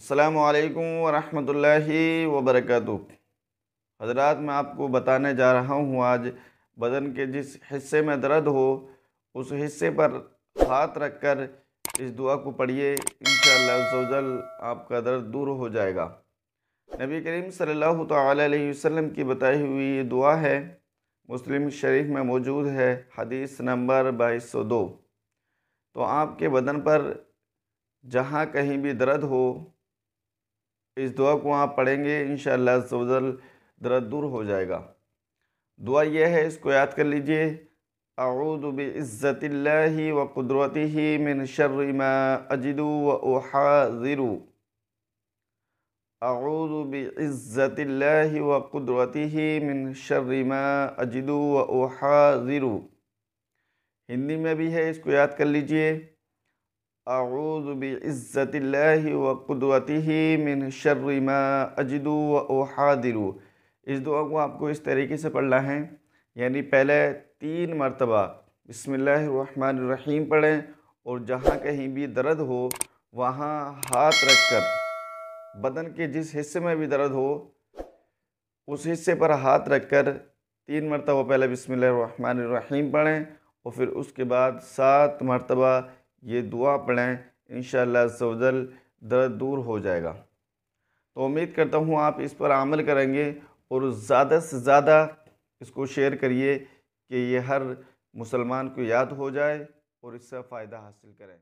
السلام علیکم ورحمۃ اللہ وبرکاتہ حضرات میں آپ کو بتانے جا رہا ہوں آج بدن کے جس حصے میں درد ہو اس حصے پر ہاتھ رکھ کر اس دعا کو پڑھیے انشاءاللہ عزوجل آپ کا درد دور ہو جائے گا نبی کریم صلی اللہ علیہ وسلم کی بتائی ہوئی یہ دعا ہے مسلم شریف میں موجود ہے حدیث نمبر بائیس سو دو تو آپ کے بدن پر جہاں کہیں بھی درد ہو اس دعا کو آپ پڑھیں گے انشاءاللہ شاء اللہ درد دور ہو جائے گا دعا یہ ہے اس کو یاد کر لیجئے اعوذ بعزت اللہ و قدرتی من من ما اجد و احاذر اعوذ بعزت اللہ و قدرتی من من ما اجد و احاذر ہندی میں بھی ہے اس کو یاد کر لیجئے اعوذ بعزت اللہ و شر ما اجدو احادلو اس دعا کو آپ کو اس طریقے سے پڑھنا ہے یعنی پہلے تین مرتبہ بسم اللہ الرحمن الرحیم پڑھیں اور جہاں کہیں بھی درد ہو وہاں ہاتھ رکھ کر بدن کے جس حصے میں بھی درد ہو اس حصے پر ہاتھ رکھ کر تین مرتبہ پہلے بسم اللہ الرحمن الرحیم پڑھیں اور پھر اس کے بعد سات مرتبہ یہ دعا پڑھیں انشاءاللہ سوزل درد دور ہو جائے گا تو امید کرتا ہوں آپ اس پر عمل کریں گے اور زیادہ سے زیادہ اس کو شیئر کریے کہ یہ ہر مسلمان کو یاد ہو جائے اور اس سے فائدہ حاصل کریں